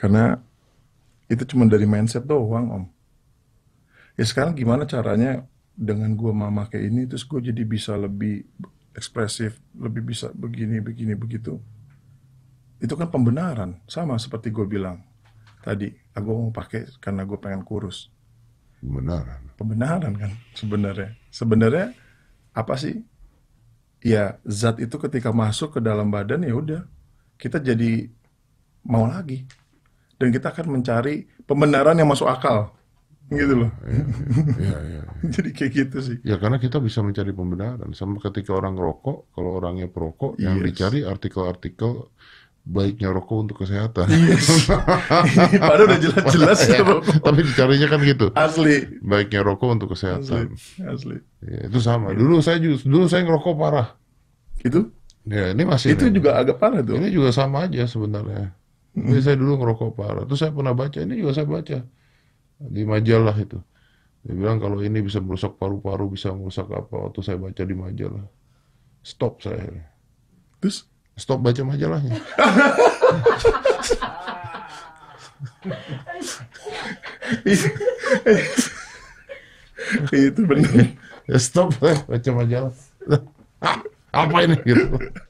Karena itu cuma dari mindset doang, Om. Ya sekarang gimana caranya dengan gue mama kayak ini, terus gue jadi bisa lebih ekspresif, lebih bisa begini, begini, begitu. Itu kan pembenaran, sama seperti gue bilang tadi. Aku mau pakai karena gue pengen kurus. Pembenaran. Pembenaran kan sebenarnya. Sebenarnya apa sih? Ya zat itu ketika masuk ke dalam badan ya udah kita jadi mau lagi dan kita akan mencari pembenaran yang masuk akal gitu loh. Ya, ya, ya, ya. Jadi kayak gitu sih. Ya karena kita bisa mencari pembenaran. Sama ketika orang rokok, kalau orangnya perokok, yes. yang dicari artikel-artikel baiknya rokok untuk kesehatan. Yes. Padahal udah jelas-jelas ya, Tapi dicarinya kan gitu. Asli. Baiknya rokok untuk kesehatan. Asli. Asli. Ya, itu sama. Iya. Dulu saya juga, dulu saya ngerokok parah. Itu? Ya, ini masih. Itu nih. juga agak parah tuh. Ini juga sama aja sebenarnya. Jadi saya dulu ngerokok parah. Terus saya pernah baca, ini juga saya baca di majalah itu. Dia bilang kalau ini bisa merusak paru-paru, bisa merusak apa. Waktu saya baca di majalah. Stop saya. Terus? Stop baca majalahnya. itu benar. Ya, stop baca majalah. apa ini gitu.